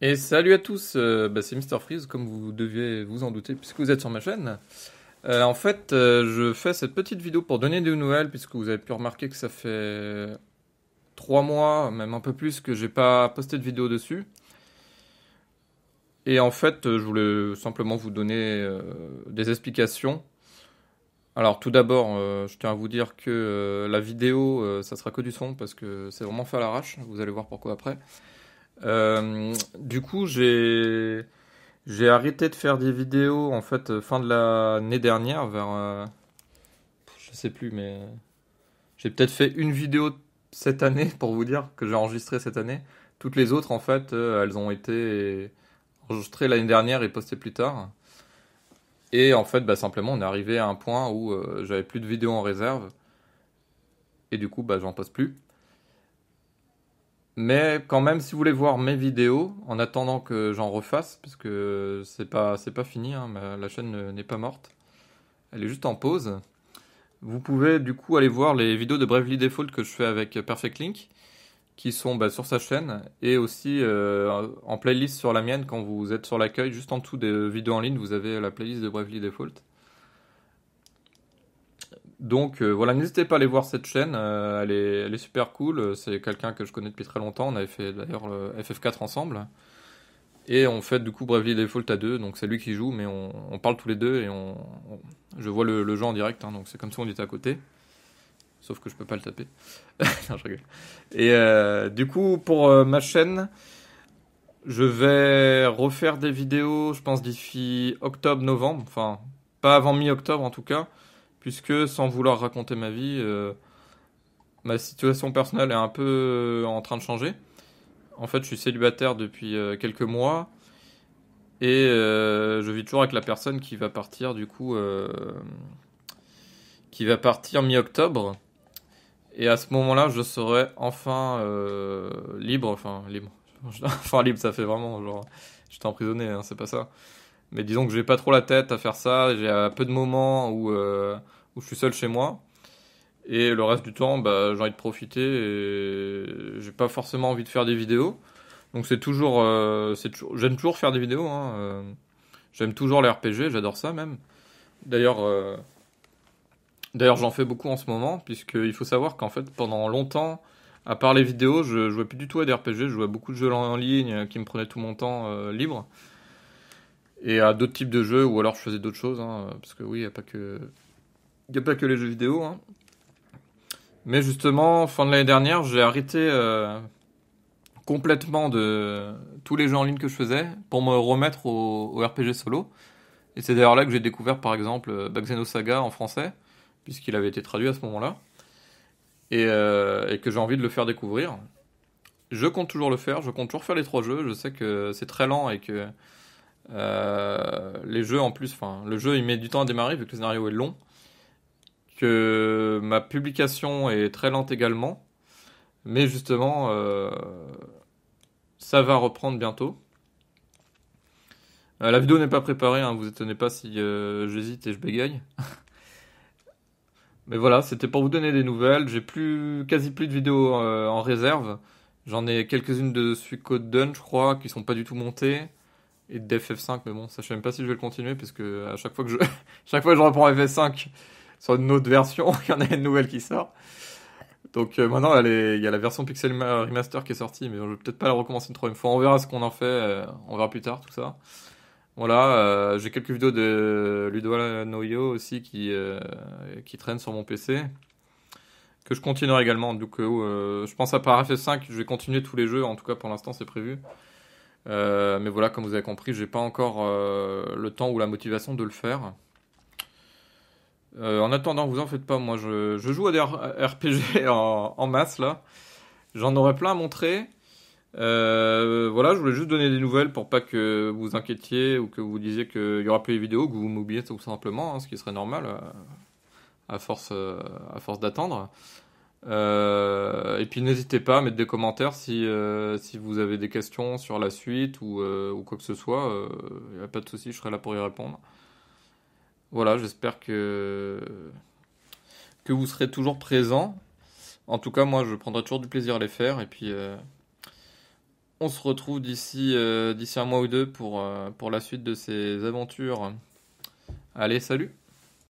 Et salut à tous, euh, bah, c'est Mister Freeze, comme vous deviez vous en douter, puisque vous êtes sur ma chaîne. Euh, en fait, euh, je fais cette petite vidéo pour donner des nouvelles, puisque vous avez pu remarquer que ça fait 3 mois, même un peu plus, que j'ai pas posté de vidéo dessus. Et en fait, je voulais simplement vous donner des explications. Alors tout d'abord, je tiens à vous dire que la vidéo, ça sera que du son, parce que c'est vraiment fait à l'arrache, vous allez voir pourquoi après. Euh, du coup, j'ai j'ai arrêté de faire des vidéos en fait euh, fin de l'année dernière vers euh, je sais plus mais j'ai peut-être fait une vidéo cette année pour vous dire que j'ai enregistré cette année. Toutes les autres en fait, elles ont été enregistrées l'année dernière et postées plus tard. Et en fait, bah, simplement, on est arrivé à un point où j'avais plus de vidéos en réserve. Et du coup, bah, j'en poste plus. Mais quand même, si vous voulez voir mes vidéos, en attendant que j'en refasse, parce que c'est pas, c'est pas fini, hein, la chaîne n'est pas morte, elle est juste en pause. Vous pouvez du coup aller voir les vidéos de Bravely Default que je fais avec Perfect Link, qui sont bah, sur sa chaîne, et aussi euh, en playlist sur la mienne quand vous êtes sur l'accueil, juste en dessous des vidéos en ligne, vous avez la playlist de Bravely Default. Donc euh, voilà, n'hésitez pas à aller voir cette chaîne, euh, elle, est, super cool. Euh, c'est quelqu'un que je connais depuis très longtemps. On avait fait d'ailleurs le FF4 ensemble. Et on fait du coup Bravely Default à deux, donc c'est lui qui joue, mais on, parle tous les deux et on, je vois le, jeu en direct, hein, donc c'est comme si on était à côté. Sauf que je peux pas le taper. je rigole. Et du coup, pour ma chaîne, je vais refaire des vidéos, je pense d'ici octobre, novembre, enfin pas avant mi-octobre en tout cas puisque sans vouloir raconter ma vie, euh, ma situation personnelle est un peu euh, en train de changer. En fait, je suis célibataire depuis euh, quelques mois et je vis toujours avec la personne qui va partir du coup, qui va partir mi-octobre. Et à ce moment-là, je serai enfin libre, enfin libre, enfin libre, ça fait vraiment genre, j'étais emprisonné, hein, c'est pas ça mais disons que j'ai pas trop la tête à faire ça. J'ai peu de moments où, où je suis seul chez moi. Et le reste du temps, bah, j'ai envie de profiter et j'ai pas forcément envie de faire des vidéos. Donc c'est toujours, euh, j'aime toujours faire des vidéos. Hein, euh. j'aime toujours les RPG, j'adore ça même. D'ailleurs, euh, d'ailleurs j'en fais beaucoup en ce moment puisqu'il faut savoir qu'en fait pendant longtemps, à part les vidéos, je jouais plus du tout à des RPG. Je jouais à beaucoup de jeux en ligne qui me prenaient tout mon temps libre et à d'autres types de jeux ou alors je faisais d'autres choses hein, parce que oui, il n'y a pas que il n'y a pas que les jeux vidéo. Hein. Mais justement, fin de l'année dernière, j'ai arrêté euh, complètement de tous les jeux en ligne que je faisais pour me remettre au, RPG solo. Et c'est d'ailleurs là que j'ai découvert par exemple euh, Baxeno Saga en français, puisqu'il avait été traduit à ce moment-là, euh, et, que j'ai envie de le faire découvrir. Je compte toujours le faire, je compte toujours faire les trois jeux, je sais que c'est très lent et que les jeux en plus, enfin le jeu il met du temps à démarrer vu que le scénario est long ma publication est très lente également. Mais justement, euh, ça va reprendre bientôt. Euh, la vidéo n'est pas préparée, hein, vous étonnez pas si euh, j'hésite et je bégaye. mais voilà, c'était pour vous donner des nouvelles. J'ai plus, quasi plus de vidéos en réserve. J'en ai quelques-unes de Suicode Dun, je crois, qui sont pas du tout montées. Et de 5 mais bon, ça je sais même pas si je vais le continuer, parce que à chaque fois que je, chaque fois que je reprends FF5, sur une autre version. Il y en a une nouvelle qui sort. Donc euh, maintenant, il y a la version Pixel Remaster qui est sortie, mais je vais peut-être pas la recommencer une troisième fois. On verra ce qu'on en fait, euh, on verra plus tard tout ça. Voilà, euh, j'ai quelques vidéos de Ludo Noyo aussi qui, qui traînent sur mon PC, que je continuerai également. Donc je pense à Paragraph 5, je vais continuer tous les jeux, en tout cas pour l'instant c'est prévu. mais voilà, comme vous avez compris, j'ai pas encore le temps ou la motivation de le faire. Euh, en attendant, vous en faites pas. Moi, je, joue à des RPG en, masse là. J'en aurais plein à montrer. Euh, voilà, je voulais juste donner des nouvelles pour pas que vous inquiétiez ou que vous disiez qu'il y aura plus de vidéos, que vous m'oubliez tout simplement, hein, ce qui serait normal euh, à force, à force d'attendre. et puis n'hésitez pas à mettre des commentaires si, si vous avez des questions sur la suite ou, quoi que ce soit. Il n'y a pas de souci, je serai là pour y répondre. Voilà, j'espère que, que vous serez toujours présents. En tout cas, moi, je prendrai toujours du plaisir à les faire. Et puis, euh, on se retrouve euh, d'ici un mois ou deux pour, euh, pour la suite de ces aventures. Allez, salut